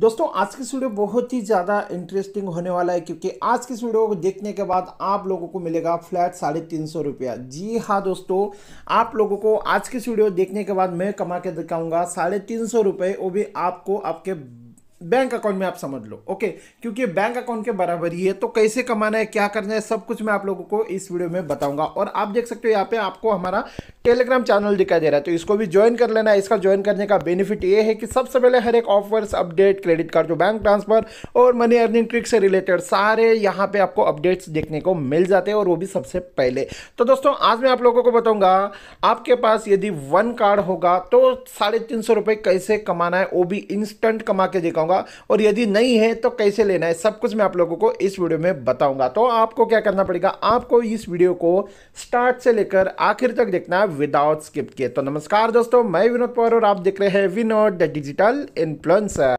दोस्तों आज की वीडियो बहुत ही ज़्यादा इंटरेस्टिंग होने वाला है क्योंकि आज की वीडियो को देखने के बाद आप लोगों को मिलेगा फ्लैट साढ़े तीन सौ रुपया जी हाँ दोस्तों आप लोगों को आज की वीडियो देखने के बाद मैं कमा के दिखाऊंगा साढ़े तीन सौ रुपये वो भी आपको आपके बैंक अकाउंट में आप समझ लो ओके क्योंकि बैंक अकाउंट के बराबर ही है तो कैसे कमाना है क्या करना है सब कुछ मैं आप लोगों को इस वीडियो में बताऊंगा और आप देख सकते हो यहाँ पे आपको हमारा टेलीग्राम चैनल दिखाई दे रहा है तो इसको भी ज्वाइन कर लेना है इसका ज्वाइन करने का बेनिफिट ये है कि सबसे पहले हर एक ऑफर्स अपडेट क्रेडिट कार्ड जो बैंक ट्रांसफर और मनी अर्निंग ट्रिक से रिलेटेड सारे यहाँ पे आपको अपडेट्स देखने को मिल जाते हैं और वो भी सबसे पहले तो दोस्तों आज मैं आप लोगों को बताऊंगा आपके पास यदि वन कार्ड होगा तो साढ़े तीन सौ कैसे कमाना है वो भी इंस्टेंट कमा के दिखाऊंगा होगा और यदि नहीं है तो कैसे लेना है सब कुछ मैं आप लोगों को इस वीडियो में बताऊंगा तो आपको क्या करना पड़ेगा आपको इस वीडियो को स्टार्ट से लेकर आखिर तक देखना है विदाउट स्किप के तो नमस्कार दोस्तों मैं विनोद पवार और आप देख रहे हैं विनोद द डिजिटल इन्फ्लुएंसर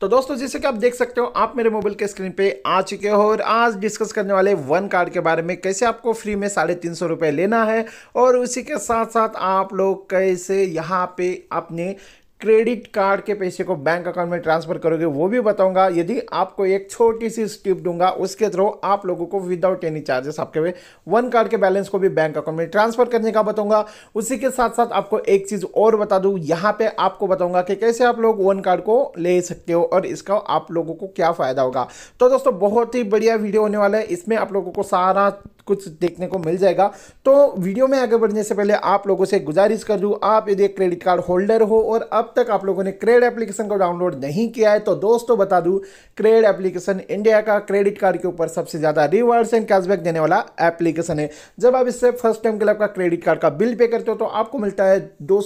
तो दोस्तों जैसे कि आप देख सकते हो आप मेरे मोबाइल के स्क्रीन पे आ चुके हो और आज डिस्कस करने वाले वन कार्ड के बारे में कैसे आपको फ्री में साढ़े तीन सौ रुपये लेना है और उसी के साथ साथ आप लोग कैसे यहाँ पे अपने क्रेडिट कार्ड के पैसे को बैंक अकाउंट में ट्रांसफर करोगे वो भी बताऊंगा यदि आपको एक छोटी सी स्टिप दूंगा उसके थ्रू आप लोगों को विदाउट एनी चार्जेस आपके वे वन कार्ड के बैलेंस को भी बैंक अकाउंट में ट्रांसफर करने का बताऊंगा उसी के साथ साथ आपको एक चीज़ और बता दूँ यहाँ पे आपको बताऊंगा कि कैसे आप लोग वन कार्ड को ले सकते हो और इसका आप लोगों को क्या फ़ायदा होगा तो दोस्तों बहुत ही बढ़िया वीडियो होने वाला है इसमें आप लोगों को सारा कुछ देखने को मिल जाएगा तो वीडियो में आगे बढ़ने से पहले आप लोगों से गुजारिश कर दूँ आप यदि क्रेडिट कार्ड होल्डर हो और आप अब तक आप लोगों ने क्रेड एप्लीकेशन को डाउनलोड नहीं किया है तो दोस्तों बता दूं क्रेड एप्लीकेशन इंडिया का क्रेडिट कार्ड के ऊपर सबसे ज़्यादा रिवार्ड्स एंड कैशबैक देने वाला एप्लीकेशन है जब आप इससे फर्स्ट टाइम के लिए आपका क्रेडिट कार्ड का बिल पे करते हो तो आपको मिलता है दो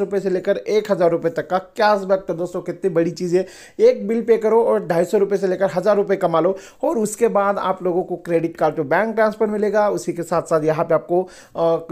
रुपए से लेकर एक हज़ार तक का कैशबैक तो दोस्तों कितनी बड़ी चीज़ है एक बिल पे करो और ढाई सौ से लेकर हज़ार रुपए कमा लो और उसके बाद आप लोगों को क्रेडिट कार्ड पे बैंक ट्रांसफ़र मिलेगा उसी के साथ साथ यहाँ पे आपको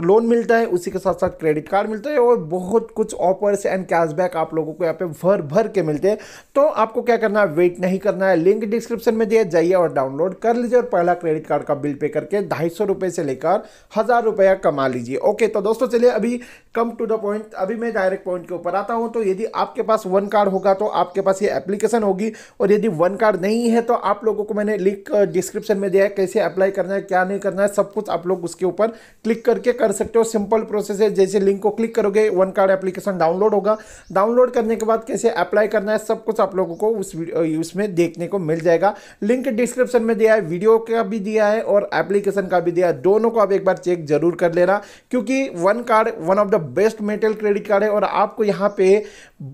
लोन मिलता है उसी के साथ साथ क्रेडिट कार्ड मिलता है और बहुत कुछ ऑफर्स एंड कैशबैक फीडबैक आप लोगों को यहाँ पे भर भर के मिलते हैं तो आपको क्या करना है वेट नहीं करना है लिंक डिस्क्रिप्शन में दिया जाइए और डाउनलोड कर लीजिए और पहला क्रेडिट कार्ड का बिल पे करके ढाई से लेकर हज़ार रुपया कमा लीजिए ओके तो दोस्तों चलिए अभी कम टू द पॉइंट अभी मैं डायरेक्ट पॉइंट के ऊपर आता हूँ तो यदि आपके पास वन कार्ड होगा तो आपके पास ये एप्लीकेशन होगी और यदि वन कार्ड नहीं है तो आप लोगों को मैंने लिंक डिस्क्रिप्शन में दिया है कैसे अप्लाई करना है क्या नहीं करना है सब कुछ आप लोग उसके ऊपर क्लिक करके कर सकते हो सिंपल प्रोसेस है जैसे लिंक को क्लिक करोगे वन कार्ड एप्लीकेशन डाउनलोड होगा डाउनलोड करने के बाद कैसे अप्लाई करना है सब कुछ आप लोगों को उस उसमें देखने को मिल जाएगा लिंक डिस्क्रिप्शन में दिया है वीडियो का भी दिया है और एप्लीकेशन का भी दिया है दोनों को आप एक बार चेक जरूर कर लेना क्योंकि one card one of the best metal credit card है और आपको यहाँ पे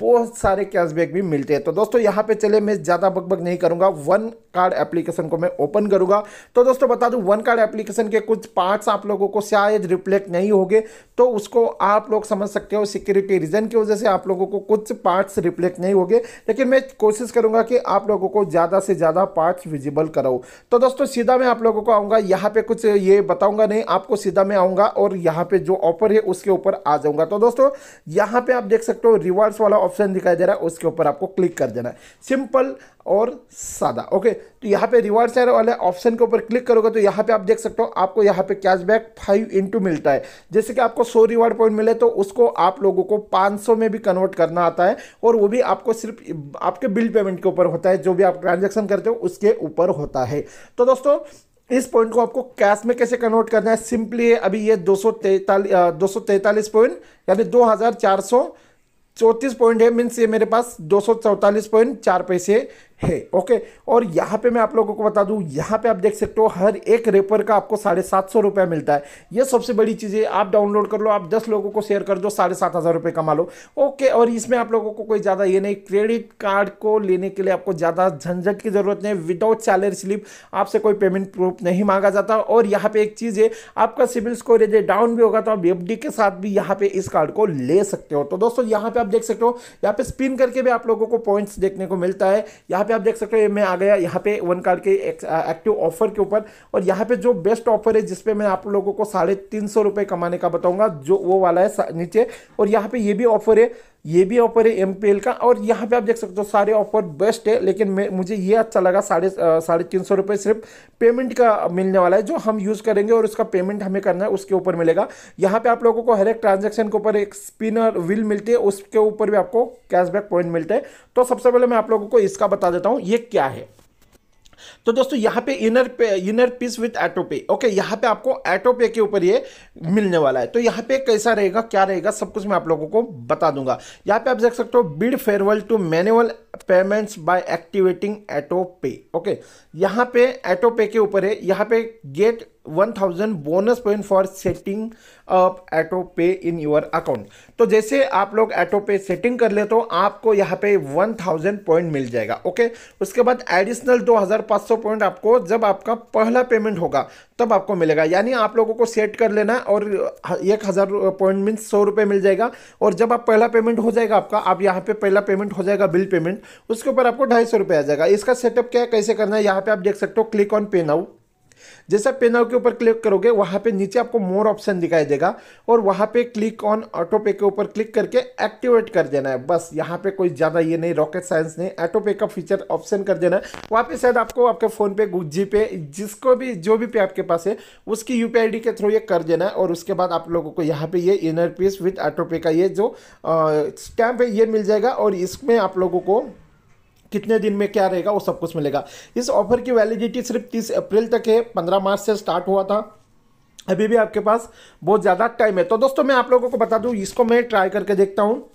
बहुत सारे कैशबैक भी मिलते हैं तो दोस्तों यहाँ पे चले मैं ज़्यादा बकबक नहीं करूँगा वन कार्ड एप्लीकेशन को मैं ओपन करूँगा तो दोस्तों बता दूँ वन कार्ड एप्लीकेशन के कुछ पार्ट्स आप लोगों को शायद रिफ्लेक्ट नहीं होंगे तो उसको आप लोग समझ सकते हो सिक्योरिटी रीजन की वजह से आप लोगों को कुछ पार्ट्स रिफ्लेक्ट नहीं होंगे लेकिन मैं कोशिश करूँगा कि आप लोगों को ज़्यादा से ज़्यादा पार्ट्स विजिबल कराऊँ तो दोस्तों सीधा मैं आप लोगों को आऊँगा यहाँ पर कुछ ये बताऊँगा नहीं आपको सीधा मैं आऊँगा और यहाँ पर जो ऑफर है उसके ऊपर आ पास जाऊंगा तो दोस्तों यहां पे आप देख सकते हो रिवार्ड्स वाला ऑप्शन दिखाई दे रहा है उसके ऊपर आपको क्लिक कर देना है सिंपल और सादा ओके तो यहाँ पे रिवार्ड शेयर वाले ऑप्शन के ऊपर क्लिक करोगे तो यहाँ पे आप देख सकते हो आपको यहाँ पे कैशबैक फाइव इंटू मिलता है जैसे कि आपको सौ रिवार्ड पॉइंट मिले तो उसको आप लोगों को 500 में भी कन्वर्ट करना आता है और वो भी आपको सिर्फ आपके बिल पेमेंट के ऊपर होता है जो भी आप ट्रांजेक्शन करते हो उसके ऊपर होता है तो दोस्तों इस पॉइंट को आपको कैश में कैसे कन्वर्ट करना है सिंपली अभी ये दो सौ तैतालीस पॉइंट यानी दो हज़ार चार सौ चौंतीस पॉइंट है मीन्स ये मेरे पास दो सौ चौतालीस पॉइंट चार पैसे है ओके और यहाँ पे मैं आप लोगों को बता दूँ यहाँ पे आप देख सकते हो हर एक रेपर का आपको साढ़े सात सौ रुपया मिलता है ये सबसे बड़ी चीज़ है आप डाउनलोड कर लो आप दस लोगों को शेयर कर दो साढ़े सात हज़ार रुपये कमा लो ओके और इसमें आप लोगों को कोई ज़्यादा ये नहीं क्रेडिट कार्ड को लेने के लिए आपको ज़्यादा झंझट की ज़रूरत नहीं विदाउट सैलरी स्लिप आपसे कोई पेमेंट प्रूफ नहीं मांगा जाता और यहाँ पर एक चीज़ है आपका सिविल स्कोर यदि डाउन भी होगा तो आप एफ के साथ भी यहाँ पे इस कार्ड को ले सकते हो तो दोस्तों यहाँ पे आप देख सकते हो यहाँ पे स्पिन करके भी आप लोगों को पॉइंट्स देखने को मिलता है यहाँ पे आप देख सकते हो मैं आ गया यहाँ पे वन कार्ड के एक्टिव ऑफर के ऊपर और यहाँ पे जो बेस्ट ऑफर है जिसपे मैं आप लोगों को साढ़े तीन सौ रुपये कमाने का बताऊंगा जो वो वाला है नीचे और यहाँ पे ये भी ऑफर है ये भी ऑफर है एम का और यहाँ पे आप देख सकते हो सारे ऑफर बेस्ट है लेकिन मुझे ये अच्छा लगा साढ़े साढ़े तीन सौ रुपये सिर्फ पेमेंट का मिलने वाला है जो हम यूज़ करेंगे और उसका पेमेंट हमें करना है उसके ऊपर मिलेगा यहाँ पे आप लोगों को हर एक ट्रांजेक्शन के ऊपर एक स्पिनर व्हील मिलती है उसके ऊपर भी आपको कैशबैक पॉइंट मिलते हैं तो सबसे पहले मैं आप लोगों को इसका बता देता हूँ ये क्या है तो दोस्तों यहां पे इनर पे inner peace with autopay okay यहां पे आपको एटोपे के ऊपर ये मिलने वाला है तो यहां पे कैसा रहेगा क्या रहेगा सब कुछ मैं आप लोगों को बता दूंगा यहां पे आप देख सकते हो bid farewell to manual payments by activating autopay okay यहाँ पे एटो पे के ऊपर है यहाँ पे get one thousand bonus point for setting up autopay in your account तो जैसे आप लोग एटो पे सेटिंग कर ले तो आपको यहाँ पे वन थाउजेंड पॉइंट मिल जाएगा ओके उसके बाद एडिशनल दो हज़ार पाँच सौ पॉइंट आपको जब आपका पहला पेमेंट होगा तब आपको मिलेगा यानी आप लोगों को सेट कर लेना और एक हज़ार पॉइंट मीन्स सौ रुपये मिल जाएगा और जब आप पहला पेमेंट हो जाएगा आपका आप यहाँ पे पहला पेमेंट हो जाएगा बिल पेमेंट उसके ऊपर आपको ढाई सौ रुपये आ जाएगा इसका सेटअप क्या है कैसे करना है यहाँ पे आप देख सकते हो क्लिक ऑन पे नाउ जैसा पैनल के ऊपर क्लिक करोगे वहाँ पे नीचे आपको मोर ऑप्शन दिखाई देगा और वहाँ पे क्लिक ऑन ऑटो पे के ऊपर क्लिक करके एक्टिवेट कर देना है बस यहाँ पे कोई ज़्यादा ये नहीं रॉकेट साइंस नहीं ऑटो पे का फीचर ऑप्शन कर देना है वहाँ पे शायद आपको आपके फ़ोन पे जी पे जिसको भी जो भी पे आपके पास है उसकी यू के थ्रू ये कर देना है और उसके बाद आप लोगों को यहाँ पे ये इनर पीस विथ ऑटो पे का ये जो स्टैम्प है ये मिल जाएगा और इसमें आप लोगों को कितने दिन में क्या रहेगा वो सब कुछ मिलेगा इस ऑफर की वैलिडिटी सिर्फ तीस अप्रैल तक है पंद्रह मार्च से स्टार्ट हुआ था अभी भी आपके पास बहुत ज़्यादा टाइम है तो दोस्तों मैं आप लोगों को बता दूँ इसको मैं ट्राई करके देखता हूँ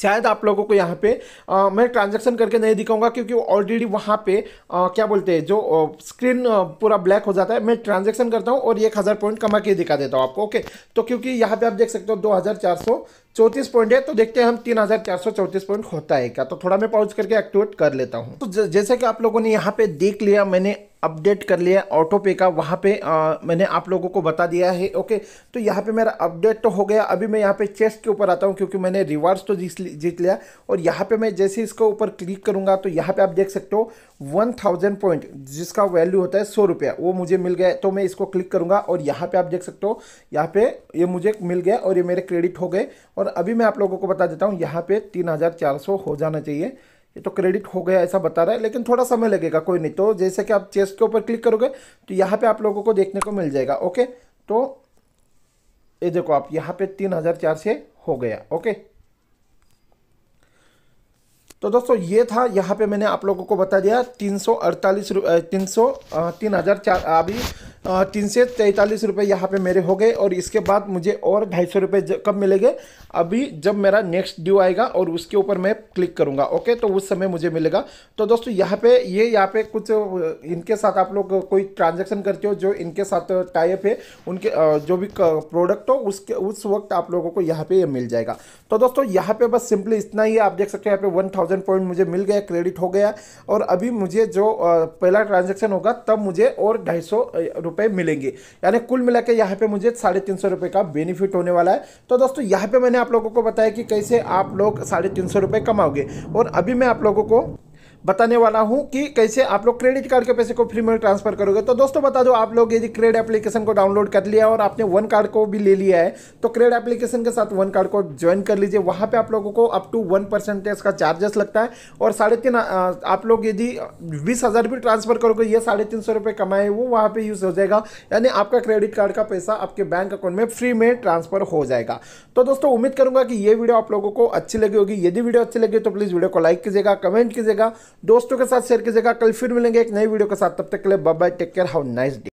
शायद आप लोगों को यहाँ पे आ, मैं ट्रांजैक्शन करके नहीं दिखाऊंगा क्योंकि ऑलरेडी वहाँ पे आ, क्या बोलते हैं जो आ, स्क्रीन पूरा ब्लैक हो जाता है मैं ट्रांजैक्शन करता हूँ और एक हज़ार पॉइंट कमा के दिखा देता हूँ आपको ओके तो क्योंकि यहाँ पे आप देख सकते हो दो हज़ार चार सौ चौतीस पॉइंट है तो देखते हैं हम तीन हजार चार सौ चौंतीस पॉइंट होता है क्या तो थोड़ा मैं पॉज करके एक्टिवेट कर लेता हूँ तो जैसे कि आप लोगों ने यहाँ पे देख लिया मैंने अपडेट कर लिया ऑटो पे का वहाँ पे आ, मैंने आप लोगों को बता दिया है ओके तो यहाँ पे मेरा अपडेट तो हो गया अभी मैं यहाँ पे चेस्ट के ऊपर आता हूँ क्योंकि मैंने रिवार्ड्स तो जीत लिया और यहाँ पे मैं जैसे इसके ऊपर क्लिक करूँगा तो यहाँ पे आप देख सकते हो वन थाउजेंड पॉइंट जिसका वैल्यू होता है सौ रुपया वो मुझे मिल गया तो मैं इसको क्लिक करूँगा और यहाँ पर आप देख सकते हो यहाँ पे ये यह मुझे मिल गया और ये मेरे क्रेडिट हो गए और और अभी मैं आप लोगों को बता देता हूँ यहाँ पे तीन हज़ार चार सौ हो जाना चाहिए ये तो क्रेडिट हो गया ऐसा बता रहा है लेकिन थोड़ा समय लगेगा कोई नहीं तो जैसे कि आप चेस्ट के ऊपर क्लिक करोगे तो यहाँ पे आप लोगों को देखने को मिल जाएगा ओके तो ये देखो आप यहाँ पे तीन हज़ार चार से हो गया ओके तो दोस्तों ये था यहाँ पे मैंने आप लोगों को बता दिया तीन सौ अड़तालीस तीन सौ तीन हज़ार चार अभी तीन से तैंतालीस रुपये यहाँ पे मेरे हो गए और इसके बाद मुझे और ढाई सौ रुपये कब मिलेंगे अभी जब मेरा नेक्स्ट ड्यू आएगा और उसके ऊपर मैं क्लिक करूँगा ओके तो उस समय मुझे मिलेगा तो दोस्तों यहाँ पे ये यहाँ पे कुछ इनके साथ आप लोग कोई ट्रांजेक्शन करते हो जो इनके साथ टाइप है उनके जो भी प्रोडक्ट हो उसके उस वक्त आप लोगों को यहाँ पर यह मिल जाएगा तो दोस्तों यहाँ पर बस सिंपली इतना ही आप देख सकते हो यहाँ पे वन थाउजेंड पॉइंट मुझे मिल गया क्रेडिट हो गया और अभी मुझे जो पहला ट्रांजेक्शन होगा तब मुझे और ढाई सौ मिलेंगे यानी कुल मिला के यहाँ पर मुझे साढ़े तीन सौ का बेनिफिट होने वाला है तो दोस्तों यहाँ पर मैंने आप लोगों को बताया कि कैसे आप लोग साढ़े तीन कमाओगे और अभी मैं आप लोगों को बताने वाला हूं कि कैसे आप लोग क्रेडिट कार्ड के पैसे को फ्री में ट्रांसफर करोगे तो दोस्तों बता दो आप लोग यदि क्रेड एप्लीकेशन को डाउनलोड कर लिया और आपने वन कार्ड को भी ले लिया है तो क्रेड एप्लीकेशन के साथ वन कार्ड को ज्वाइन कर लीजिए वहां पे आप लोगों को अप टू वन परसेंटेज का चार्जेस लगता है और साढ़े तीन आप लोग यदि बीस हज़ार भी ट्रांसफर करोगे ये साढ़े तीन सौ रुपये कमाए वो वहाँ पर यूज़ हो जाएगा यानी आपका क्रेडिट कार्ड का पैसा आपके बैंक अकाउंट में फ्री में ट्रांसफर हो जाएगा तो दोस्तों उम्मीद करूंगा कि ये वीडियो आप लोगों को अच्छी लगी होगी यदि वीडियो अच्छी लगी तो प्लीज़ वीडियो को लाइक कीजिएगा कमेंट कीजिएगा दोस्तों के साथ शेयर कीजिएगा कल फिर मिलेंगे एक नई वीडियो के साथ तब तक के लिए bye bye take care how nice day